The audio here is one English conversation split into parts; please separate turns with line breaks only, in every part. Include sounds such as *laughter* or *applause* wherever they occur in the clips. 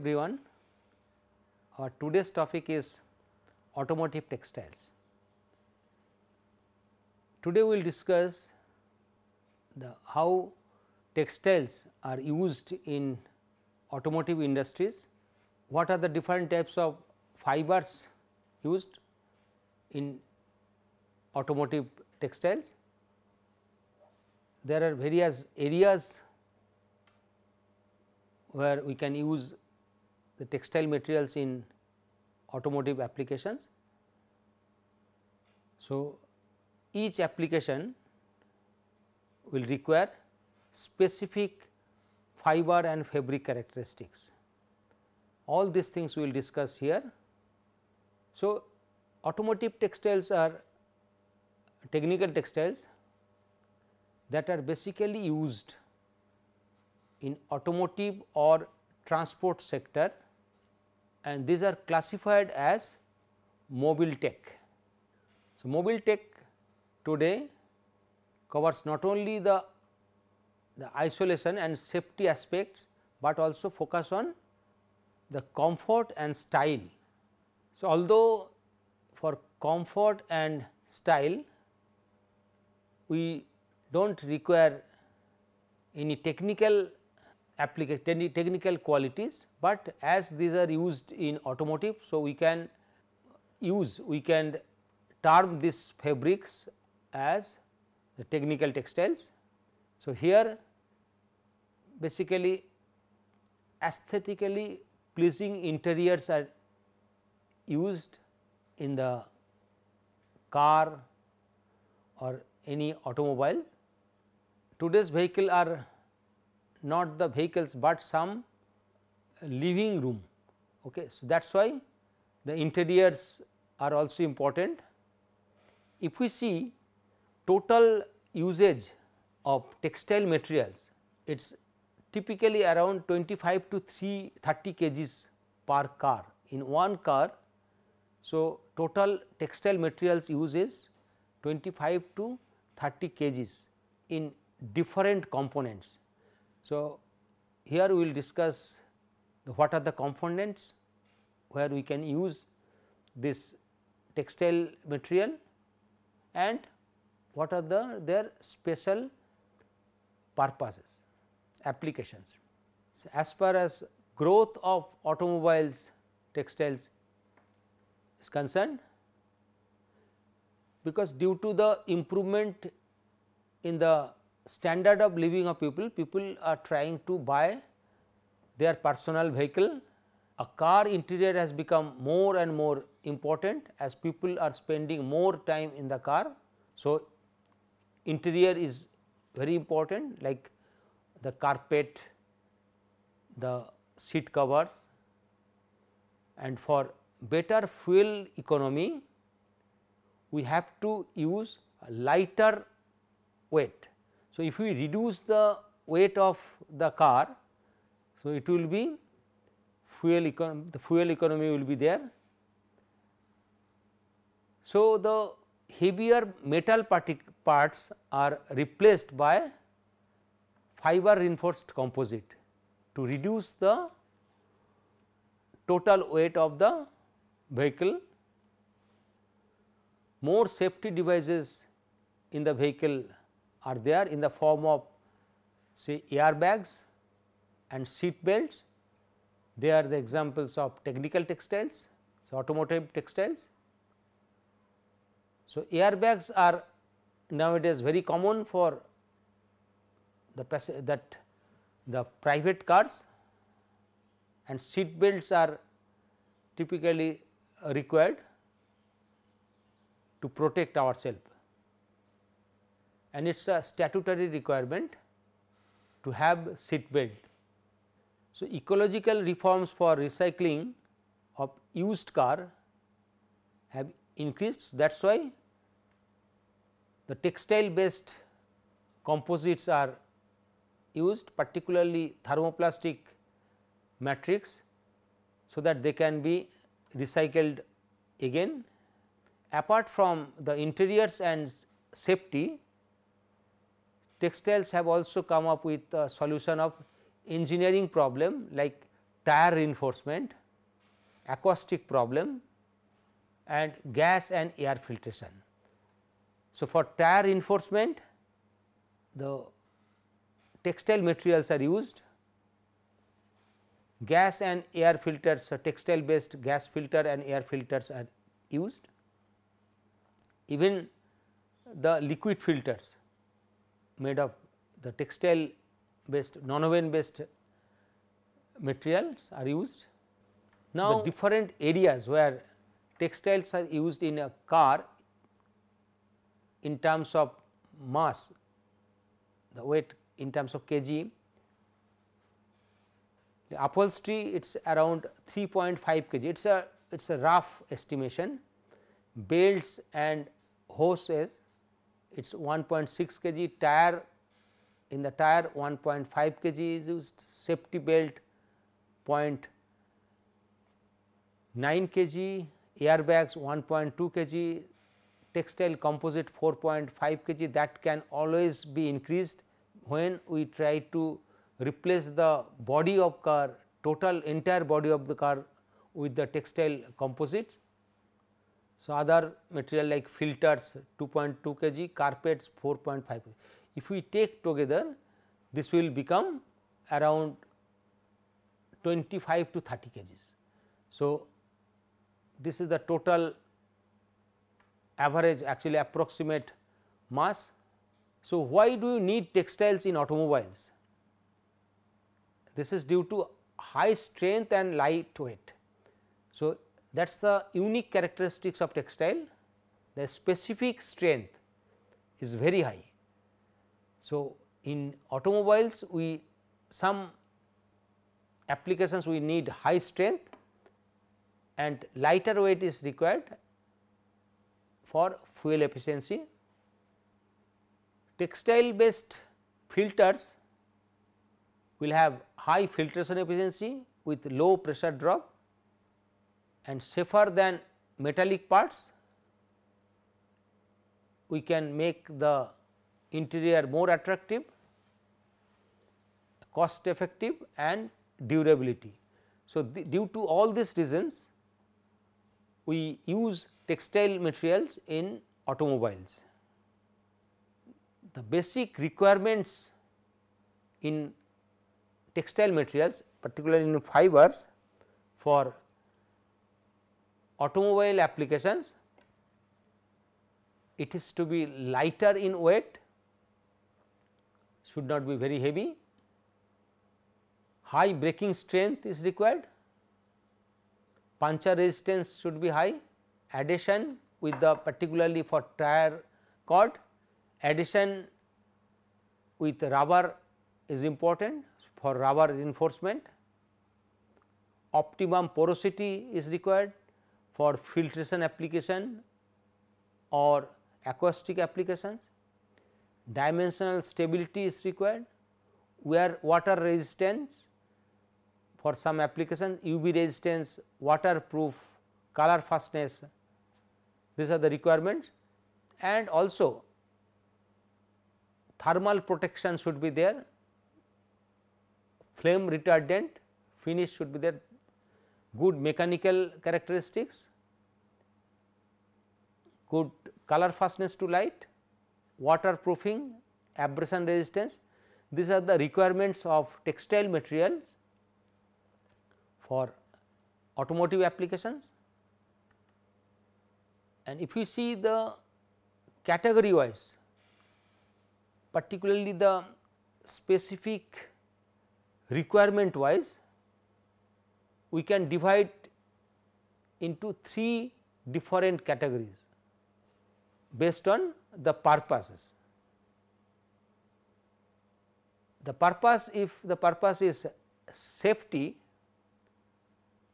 everyone. Our today's topic is automotive textiles. Today we will discuss the how textiles are used in automotive industries, what are the different types of fibers used in automotive textiles. There are various areas where we can use the textile materials in automotive applications. So, each application will require specific fiber and fabric characteristics. All these things we will discuss here. So, automotive textiles are technical textiles that are basically used in automotive or transport sector and these are classified as mobile tech. So, mobile tech today covers not only the, the isolation and safety aspects, but also focus on the comfort and style. So, although for comfort and style we do not require any technical technical qualities, but as these are used in automotive. So, we can use we can term these fabrics as technical textiles. So, here basically aesthetically pleasing interiors are used in the car or any automobile. Today's vehicle are not the vehicles, but some living room. Okay. So, that is why the interiors are also important. If we see total usage of textile materials, it is typically around 25 to 3 30 kgs per car in one car. So, total textile materials use is 25 to 30 kgs in different components so, here we will discuss what are the components where we can use this textile material and what are the their special purposes applications. So, as far as growth of automobiles textiles is concerned because due to the improvement in the standard of living of people, people are trying to buy their personal vehicle. A car interior has become more and more important as people are spending more time in the car. So, interior is very important like the carpet, the seat covers and for better fuel economy, we have to use lighter weight so, if we reduce the weight of the car, so it will be fuel economy, the fuel economy will be there. So, the heavier metal parts are replaced by fiber reinforced composite to reduce the total weight of the vehicle. More safety devices in the vehicle are there in the form of say airbags and seat belts. They are the examples of technical textiles, so automotive textiles. So, airbags are nowadays very common for the that the private cars and seat belts are typically required to protect ourselves and it is a statutory requirement to have seat belt. So, ecological reforms for recycling of used car have increased that is why the textile based composites are used particularly thermoplastic matrix. So, that they can be recycled again apart from the interiors and safety textiles have also come up with a solution of engineering problem like tire reinforcement, acoustic problem and gas and air filtration. So, for tire reinforcement the textile materials are used, gas and air filters uh, textile based gas filter and air filters are used, even the liquid filters made of the textile based non nonwoven based materials are used. Now, the different areas where textiles are used in a car in terms of mass the weight in terms of kg. The upholstery it is around 3.5 kg, it is a it is a rough estimation. Belts and hoses it is 1.6 kg tire in the tire 1.5 kg is used safety belt 0.9 kg airbags 1.2 kg textile composite 4.5 kg that can always be increased when we try to replace the body of car total entire body of the car with the textile composite so, other material like filters 2.2 kg, carpets 4.5 kg. If we take together this will become around 25 to 30 kg. So, this is the total average actually approximate mass. So, why do you need textiles in automobiles? This is due to high strength and light weight. So, that is the unique characteristics of textile, the specific strength is very high. So, in automobiles we some applications we need high strength and lighter weight is required for fuel efficiency. Textile based filters will have high filtration efficiency with low pressure drop and safer than metallic parts. We can make the interior more attractive, cost effective and durability. So, due to all these reasons, we use textile materials in automobiles. The basic requirements in textile materials particularly in fibers for automobile applications it is to be lighter in weight should not be very heavy high braking strength is required puncture resistance should be high Addition with the particularly for tire cord addition with rubber is important for rubber reinforcement optimum porosity is required for filtration application or acoustic applications. Dimensional stability is required where water resistance for some applications UV resistance, waterproof, color fastness these are the requirements and also thermal protection should be there, flame retardant finish should be there good mechanical characteristics, good color fastness to light, waterproofing, abrasion resistance. These are the requirements of textile materials for automotive applications. And if you see the category wise, particularly the specific requirement wise, we can divide into three different categories based on the purposes. The purpose if the purpose is safety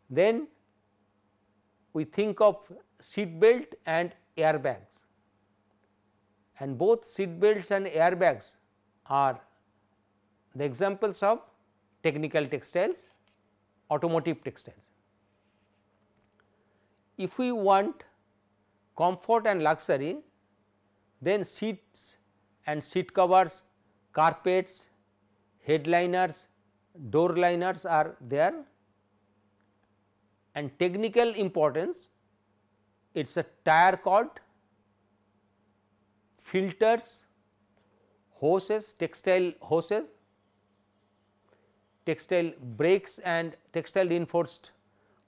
then we think of seat belt and airbags and both seat belts and airbags are the examples of technical textiles automotive textiles. If we want comfort and luxury, then seats and seat covers, carpets, headliners, door liners are there and technical importance it is a tire cord, filters, hoses, textile hoses textile breaks and textile reinforced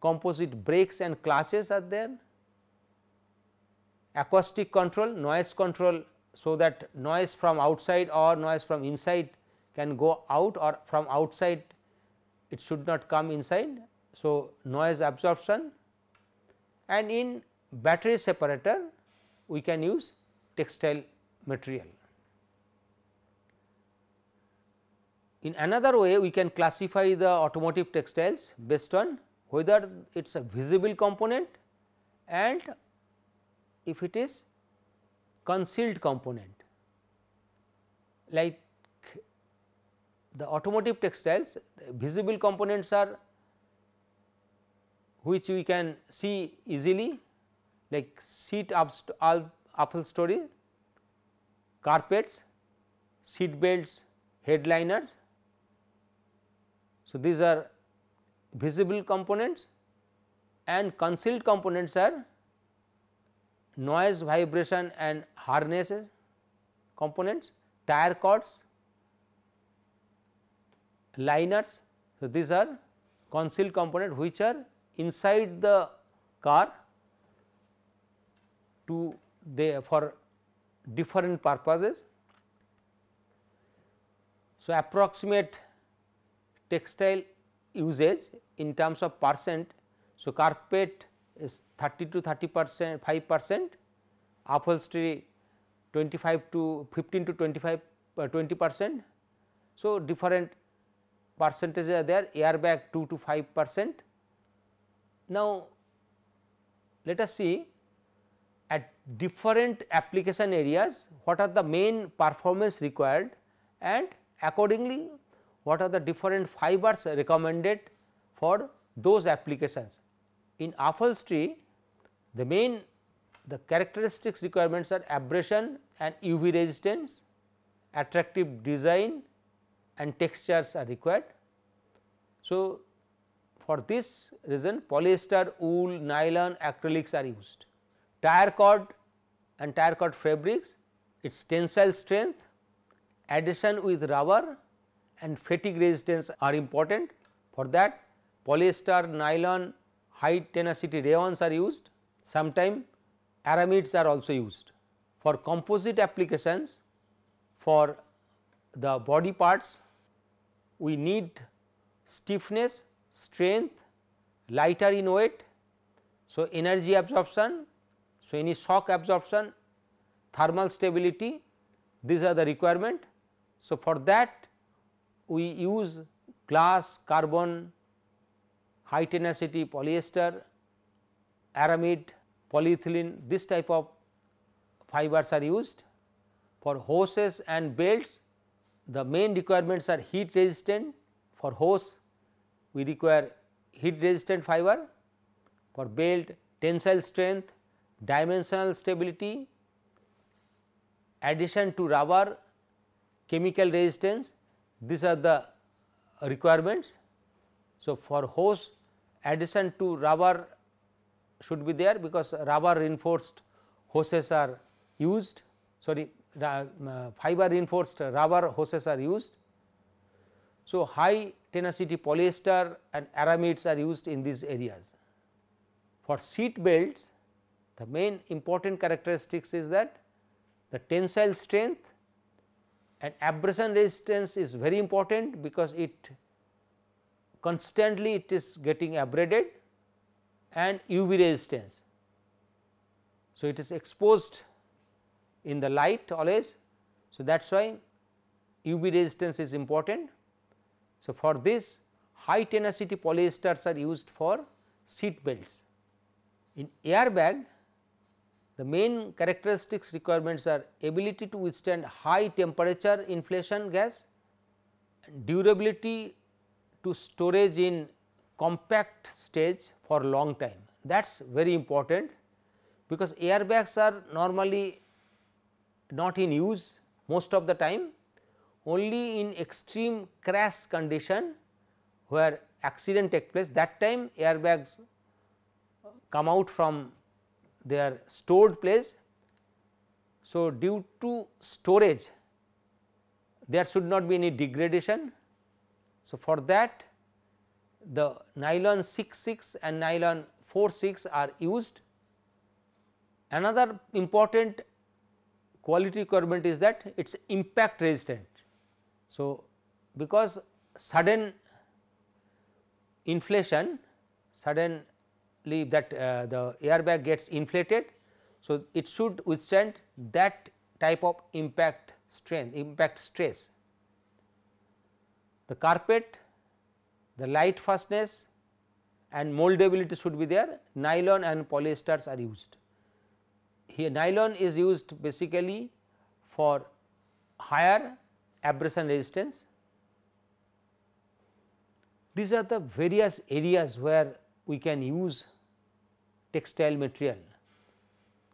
composite breaks and clutches are there. Acoustic control, noise control so that noise from outside or noise from inside can go out or from outside it should not come inside. So, noise absorption and in battery separator we can use textile material. In another way we can classify the automotive textiles based on whether it is a visible component and if it is concealed component. Like the automotive textiles the visible components are which we can see easily like seat upholstery, carpets, seat belts, headliners so, these are visible components and concealed components are noise vibration and harnesses components, tire cords, liners. So, these are concealed component which are inside the car to they for different purposes. So, approximate textile usage in terms of percent. So, carpet is 30 to 30 percent 5 percent, upholstery 25 to 15 to 25 uh, 20 percent. So, different percentages are there airbag 2 to 5 percent. Now, let us see at different application areas what are the main performance required and accordingly what are the different fibers recommended for those applications. In upholstery, the main the characteristics requirements are abrasion and UV resistance, attractive design and textures are required. So, for this reason polyester, wool, nylon, acrylics are used. Tire cord and tire cord fabrics, its tensile strength, addition with rubber and fatigue resistance are important. For that polyester, nylon, high tenacity rayons are used, Sometimes aramids are also used. For composite applications for the body parts we need stiffness, strength, lighter in weight. So, energy absorption, so any shock absorption, thermal stability these are the requirement. So, for that we use glass, carbon, high tenacity polyester, aramid, polyethylene this type of fibers are used. For hoses and belts the main requirements are heat resistant for hose we require heat resistant fiber for belt tensile strength, dimensional stability, addition to rubber, chemical resistance these are the requirements. So, for hose addition to rubber should be there because rubber reinforced hoses are used sorry uh, fiber reinforced rubber hoses are used. So, high tenacity polyester and aramids are used in these areas. For seat belts the main important characteristics is that the tensile strength and abrasion resistance is very important because it constantly it is getting abraded and UV resistance. So, it is exposed in the light always. So, that is why UV resistance is important. So, for this high tenacity polyesters are used for seat belts. In airbag the main characteristics requirements are ability to withstand high temperature inflation gas, durability to storage in compact stage for long time. That is very important because airbags are normally not in use most of the time only in extreme crash condition where accident take place that time airbags come out from they are stored place. So, due to storage there should not be any degradation. So, for that the nylon six and nylon six are used. Another important quality requirement is that it is impact resistant. So, because sudden inflation, sudden that uh, the airbag gets inflated. So, it should withstand that type of impact strength, impact stress. The carpet, the light fastness and moldability should be there nylon and polyesters are used. Here nylon is used basically for higher abrasion resistance. These are the various areas where we can use textile material.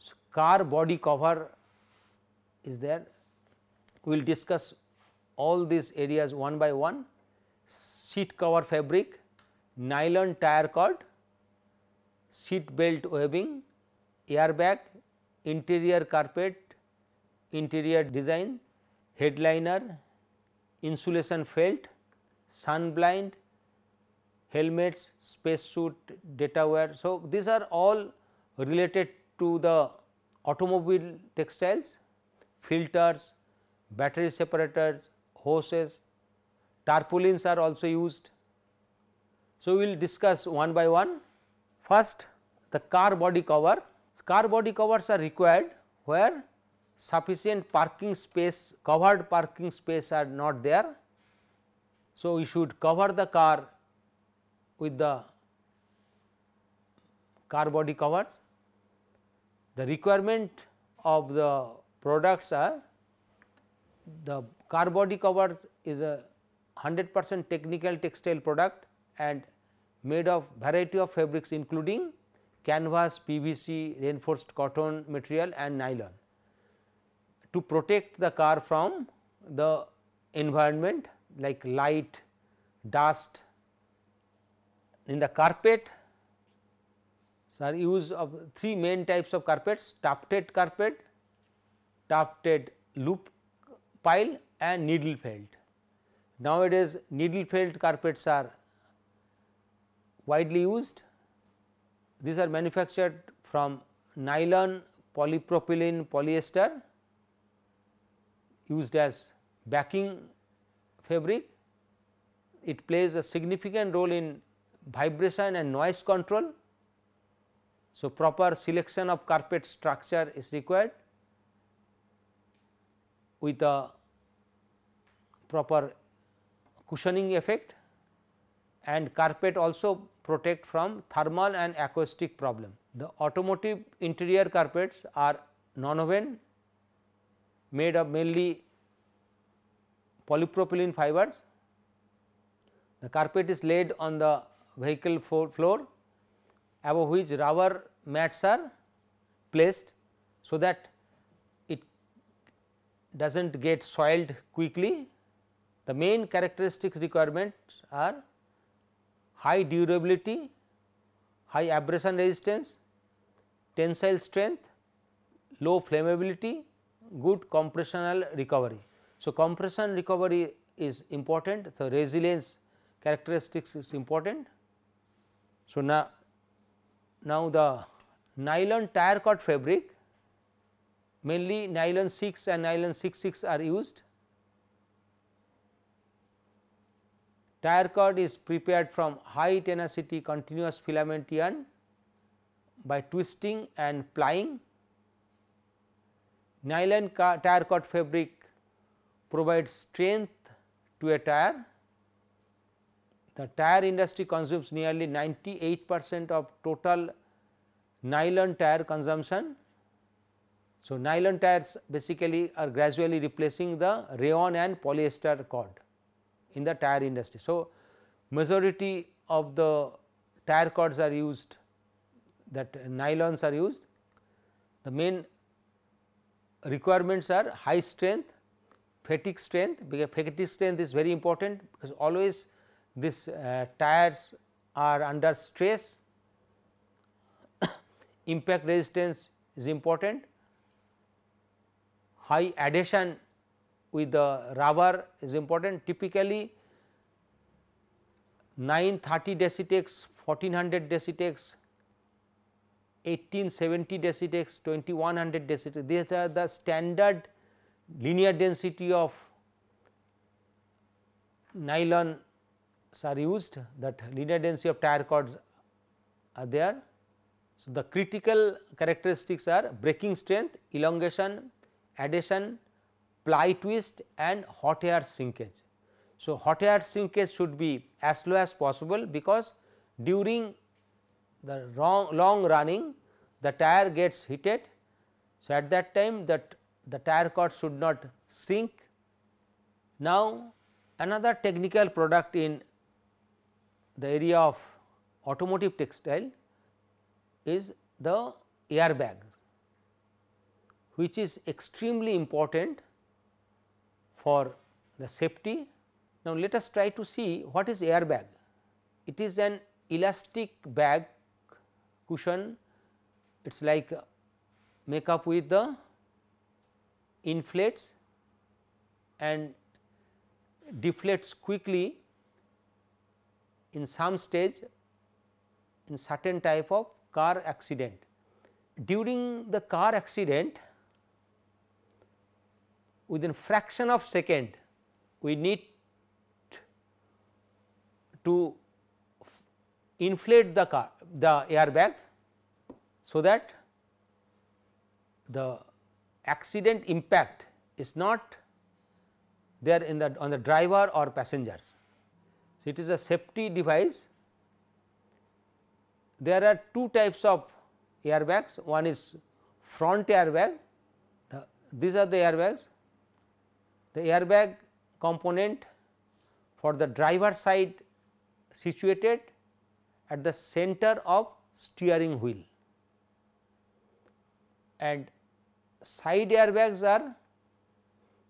So, car body cover is there. We will discuss all these areas one by one, seat cover fabric, nylon tire cord, seat belt webbing, airbag, interior carpet, interior design, headliner, insulation felt, sun blind, helmets, data dataware. So, these are all related to the automobile textiles, filters, battery separators, hoses, tarpaulins are also used. So, we will discuss one by one. First the car body cover, car body covers are required where sufficient parking space, covered parking space are not there. So, we should cover the car with the car body covers. The requirement of the products are the car body covers is a 100 percent technical textile product and made of variety of fabrics including canvas, PVC, reinforced cotton material and nylon to protect the car from the environment like light, dust, in the carpet, sir, use of three main types of carpets: tufted carpet, tufted loop pile, and needle felt. Nowadays, needle felt carpets are widely used. These are manufactured from nylon, polypropylene, polyester used as backing fabric. It plays a significant role in vibration and noise control. So, proper selection of carpet structure is required with a proper cushioning effect and carpet also protect from thermal and acoustic problem. The automotive interior carpets are non-woven made of mainly polypropylene fibers. The carpet is laid on the vehicle floor above which rubber mats are placed. So, that it does not get soiled quickly. The main characteristics requirements are high durability, high abrasion resistance, tensile strength, low flammability, good compressional recovery. So, compression recovery is important, so resilience characteristics is important. So, now, now the nylon tire cut fabric mainly nylon 6 and nylon 66 are used. Tire cord is prepared from high tenacity continuous filament yarn by twisting and plying. Nylon tire cord fabric provides strength to a tire the tire industry consumes nearly 98 percent of total nylon tire consumption. So, nylon tires basically are gradually replacing the rayon and polyester cord in the tire industry. So, majority of the tire cords are used that nylons are used. The main requirements are high strength, fatigue strength because fatigue strength is very important because always these uh, tires are under stress, *coughs* impact resistance is important, high adhesion with the rubber is important. Typically 930 decitex, 1400 decitex, 1870 decitex, 2100 decitex, these are the standard linear density of nylon are used that linear density of tire cords are there. So, the critical characteristics are breaking strength, elongation, adhesion, ply twist and hot air shrinkage. So, hot air shrinkage should be as low as possible because during the long, long running the tire gets heated. So, at that time that the tire cord should not shrink. Now, another technical product in the area of automotive textile is the airbag which is extremely important for the safety. Now, let us try to see what is airbag. It is an elastic bag cushion, it is like make up with the inflates and deflates quickly in some stage in certain type of car accident. During the car accident within fraction of second we need to inflate the car the airbag. So, that the accident impact is not there in the on the driver or passengers. So, it is a safety device. There are two types of airbags, one is front airbag, the, these are the airbags. The airbag component for the driver side situated at the center of steering wheel and side airbags are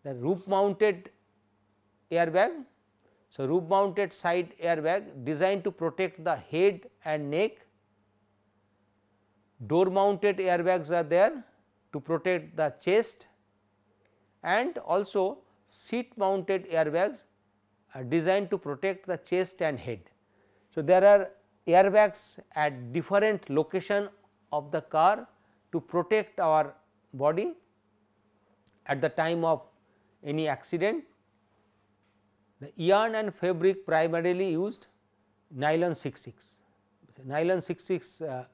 the roof mounted airbag so, roof mounted side airbag designed to protect the head and neck, door mounted airbags are there to protect the chest and also seat mounted airbags are designed to protect the chest and head. So, there are airbags at different location of the car to protect our body at the time of any accident the yarn and fabric primarily used nylon 66. Nylon 66 uh,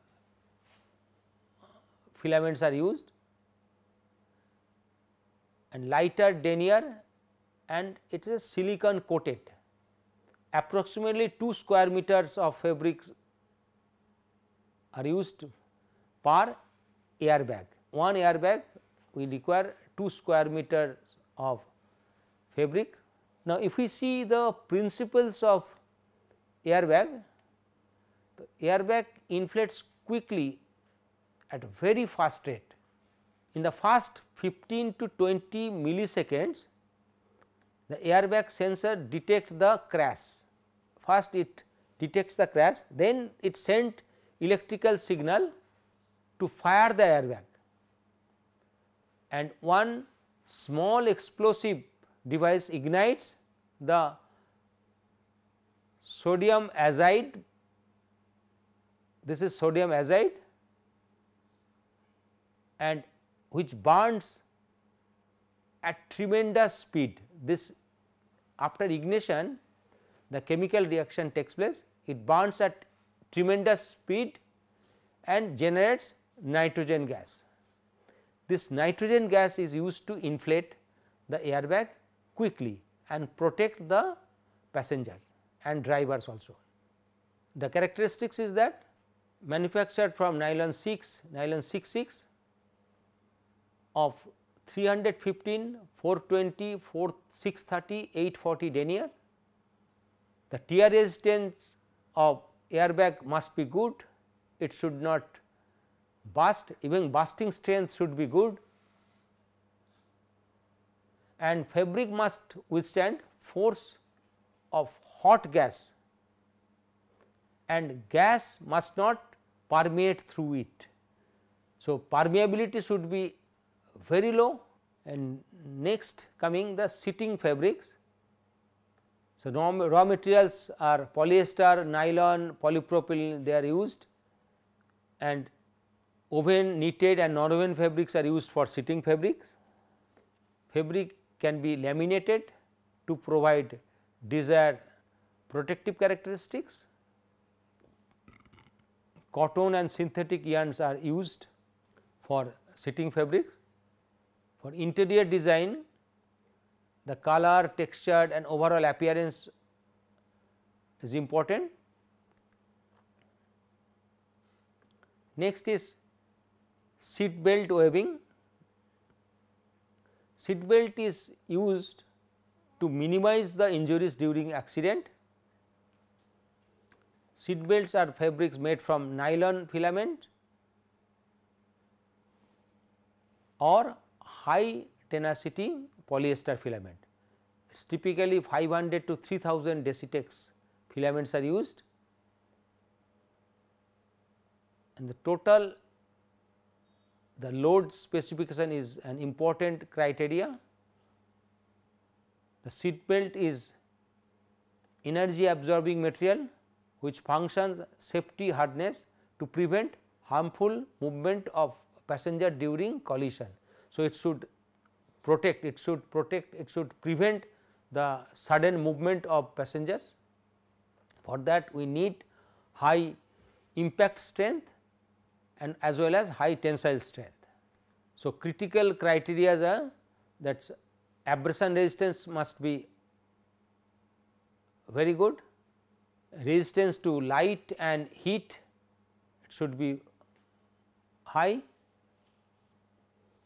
filaments are used and lighter denier and it is a silicon coated. Approximately 2 square meters of fabric are used per airbag. One airbag we require 2 square meters of fabric now, if we see the principles of airbag, the airbag inflates quickly at very fast rate. In the first 15 to 20 milliseconds, the airbag sensor detects the crash. First it detects the crash, then it sent electrical signal to fire the airbag and one small explosive device ignites the sodium azide this is sodium azide and which burns at tremendous speed this after ignition the chemical reaction takes place it burns at tremendous speed and generates nitrogen gas. This nitrogen gas is used to inflate the airbag quickly and protect the passengers and drivers also. The characteristics is that manufactured from nylon 6, nylon 66 of 315, 420, 630, 840 denier. The tear resistance of airbag must be good, it should not burst, even bursting strength should be good and fabric must withstand force of hot gas and gas must not permeate through it. So, permeability should be very low and next coming the sitting fabrics. So, raw materials are polyester, nylon, polypropylene they are used and oven knitted and non-oven fabrics are used for sitting fabrics. Fabric can be laminated to provide desired protective characteristics. Cotton and synthetic yarns are used for sitting fabrics. For interior design, the color, texture and overall appearance is important. Next is seat belt weaving. Seat belt is used to minimize the injuries during accident. Seat belts are fabrics made from nylon filament or high tenacity polyester filament. It is typically 500 to 3000 decitex filaments are used and the total the load specification is an important criteria. The seat belt is energy absorbing material which functions safety harness to prevent harmful movement of passenger during collision. So, it should protect, it should protect, it should prevent the sudden movement of passengers. For that we need high impact strength and as well as high tensile strength. So, critical criteria are that abrasion resistance must be very good, resistance to light and heat it should be high,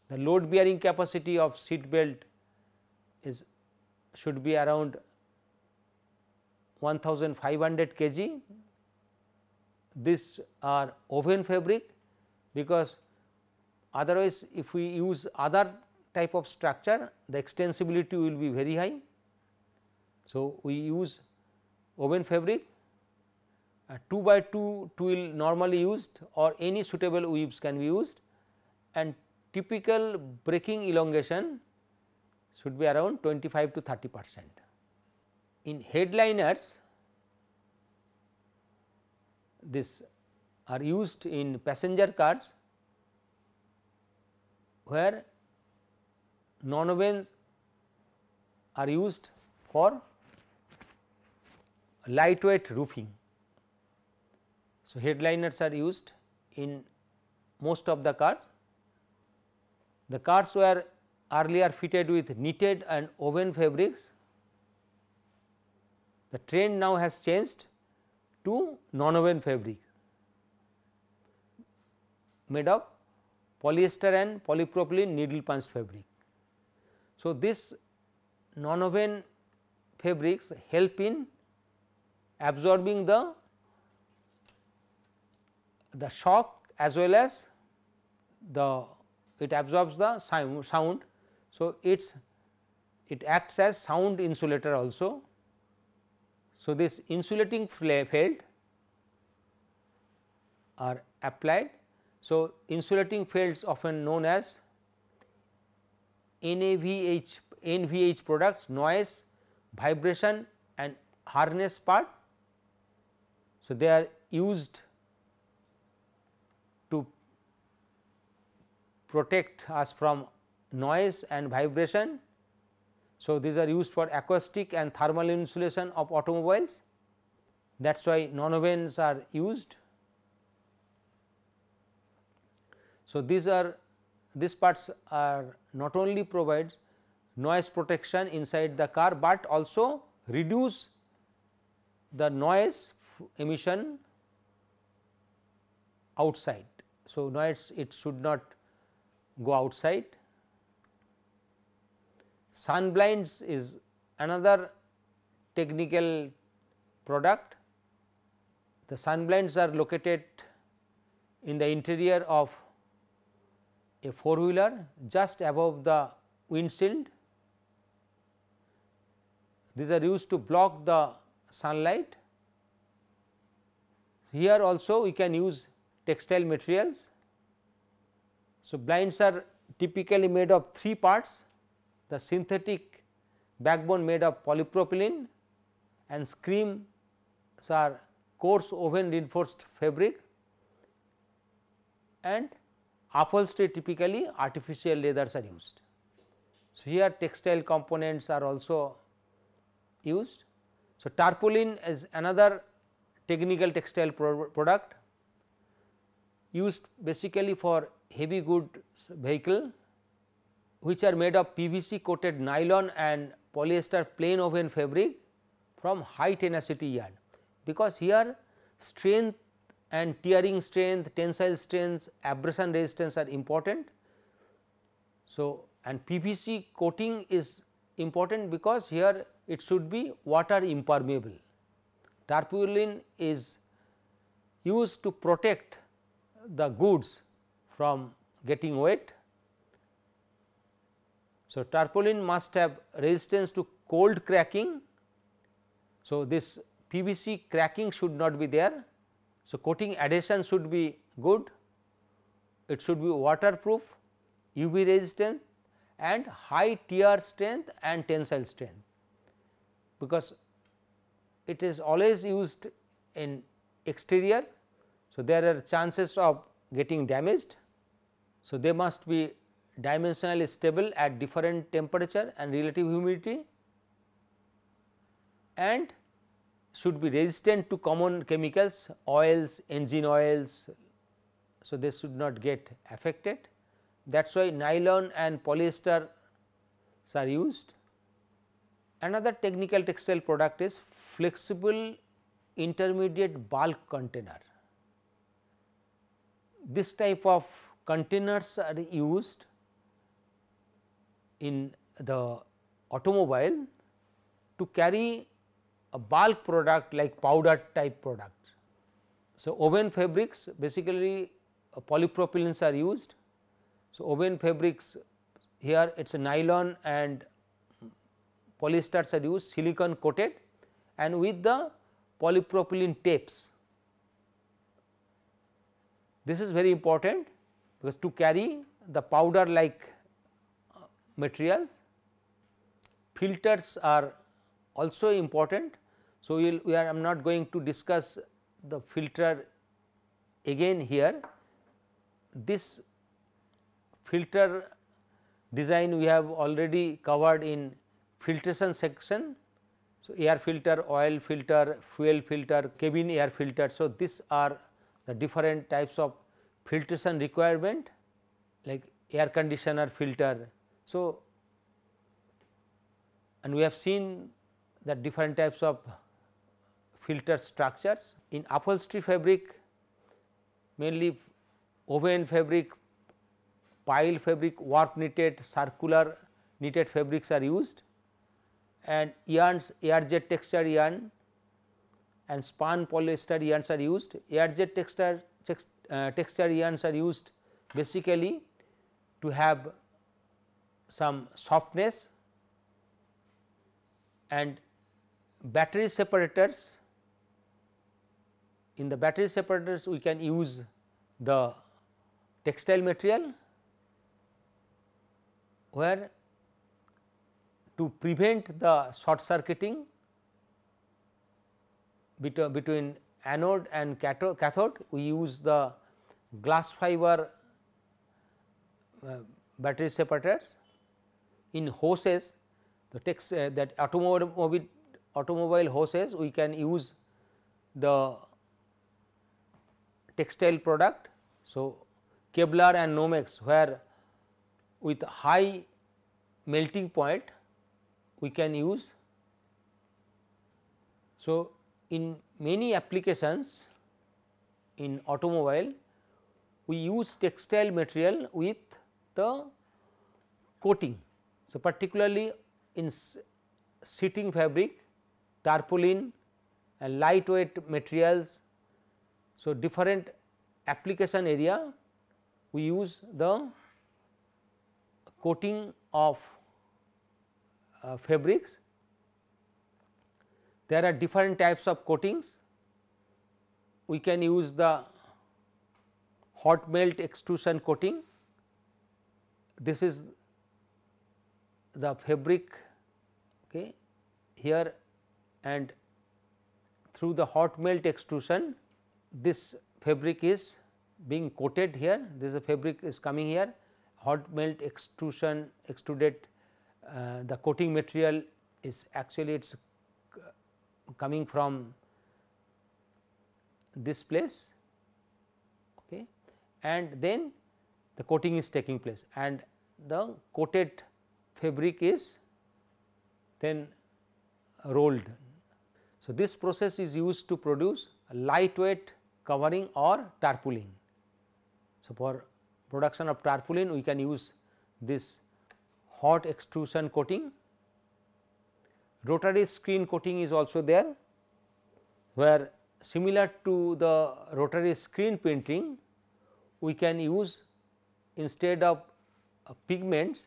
the load bearing capacity of seat belt is should be around 1500 kg. These are woven fabric because otherwise if we use other type of structure the extensibility will be very high. So, we use woven fabric uh, 2 by 2 twill normally used or any suitable weaves can be used and typical breaking elongation should be around 25 to 30 percent. In headliners this are used in passenger cars where non-ovens are used for lightweight roofing. So, headliners are used in most of the cars. The cars were earlier fitted with knitted and woven fabrics. The trend now has changed to non oven fabric made of polyester and polypropylene needle punched fabric. So, this non-woven fabrics help in absorbing the the shock as well as the it absorbs the sound. So, its it acts as sound insulator also. So, this insulating felt are applied so, insulating fields often known as NAVH, NVH products noise, vibration and harness part. So, they are used to protect us from noise and vibration. So, these are used for acoustic and thermal insulation of automobiles that is why nonovens are used. So, these are these parts are not only provides noise protection inside the car, but also reduce the noise emission outside. So, noise it should not go outside. Sun blinds is another technical product. The sun blinds are located in the interior of a four wheeler just above the windshield. These are used to block the sunlight. Here also we can use textile materials. So, blinds are typically made of three parts the synthetic backbone made of polypropylene and screens are coarse oven reinforced fabric and upholstery typically artificial leathers are used. So, here textile components are also used. So, tarpaulin is another technical textile pro product used basically for heavy good vehicle which are made of PVC coated nylon and polyester plain woven fabric from high tenacity yarn because here strength and tearing strength, tensile strength, abrasion resistance are important. So, and PVC coating is important because here it should be water impermeable. Tarpaulin is used to protect the goods from getting wet. So, tarpaulin must have resistance to cold cracking. So, this PVC cracking should not be there so, coating adhesion should be good, it should be waterproof, UV resistant and high tear strength and tensile strength because it is always used in exterior. So, there are chances of getting damaged. So, they must be dimensionally stable at different temperature and relative humidity and should be resistant to common chemicals oils, engine oils. So, they should not get affected that is why nylon and polyester are used. Another technical textile product is flexible intermediate bulk container. This type of containers are used in the automobile to carry a bulk product like powder type product. So, oven fabrics basically uh, polypropylenes are used. So, oven fabrics here it is a nylon and polysters are used silicon coated and with the polypropylene tapes. This is very important because to carry the powder like uh, materials filters are also important so, we'll, we are I am not going to discuss the filter again here. This filter design we have already covered in filtration section. So, air filter, oil filter, fuel filter, cabin air filter. So, these are the different types of filtration requirement like air conditioner filter. So, and we have seen the different types of filter structures. In upholstery fabric mainly woven fabric, pile fabric, warp knitted, circular knitted fabrics are used and yarns air jet texture yarn and span polyester yarns are used. Air jet texture, text, uh, texture yarns are used basically to have some softness and battery separators in the battery separators we can use the textile material where to prevent the short circuiting between anode and cathode we use the glass fiber uh, battery separators in hoses the text uh, that automobile automobile hoses we can use the textile product. So, Kevlar and Nomex where with high melting point we can use. So, in many applications in automobile we use textile material with the coating. So, particularly in seating fabric, tarpaulin and lightweight materials so, different application area we use the coating of uh, fabrics. There are different types of coatings. We can use the hot melt extrusion coating. This is the fabric okay, here and through the hot melt extrusion this fabric is being coated here, this is a fabric is coming here, hot melt extrusion extruded uh, the coating material is actually it is coming from this place okay. and then the coating is taking place and the coated fabric is then rolled. So, this process is used to produce lightweight covering or tarpaulin. So, for production of tarpaulin we can use this hot extrusion coating. Rotary screen coating is also there where similar to the rotary screen printing we can use instead of uh, pigments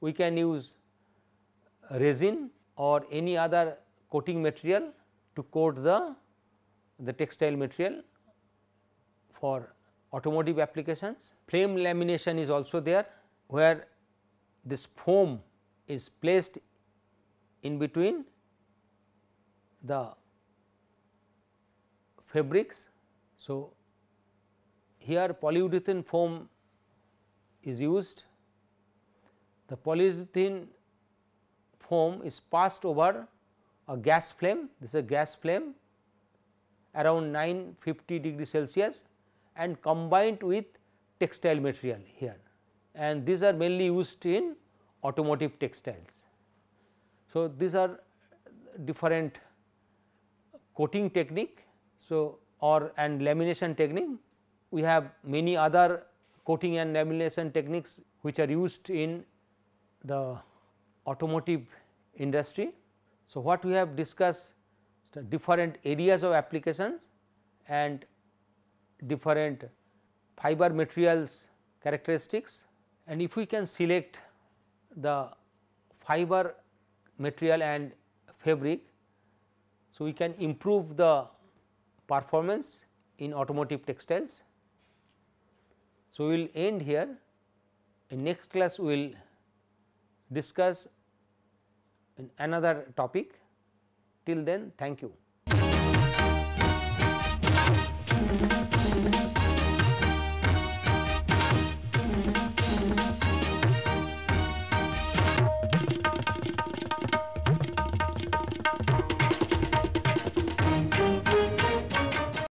we can use resin or any other coating material to coat the the textile material for automotive applications. Flame lamination is also there where this foam is placed in between the fabrics. So, here polyurethane foam is used. The polyurethane foam is passed over a gas flame, this is a gas flame around 950 degree Celsius and combined with textile material here and these are mainly used in automotive textiles. So, these are different coating technique. So, or and lamination technique we have many other coating and lamination techniques which are used in the automotive industry. So, what we have discussed different areas of applications and different fiber materials characteristics and if we can select the fiber material and fabric. So, we can improve the performance in automotive textiles. So, we will end here in next class we will discuss another topic till then thank you.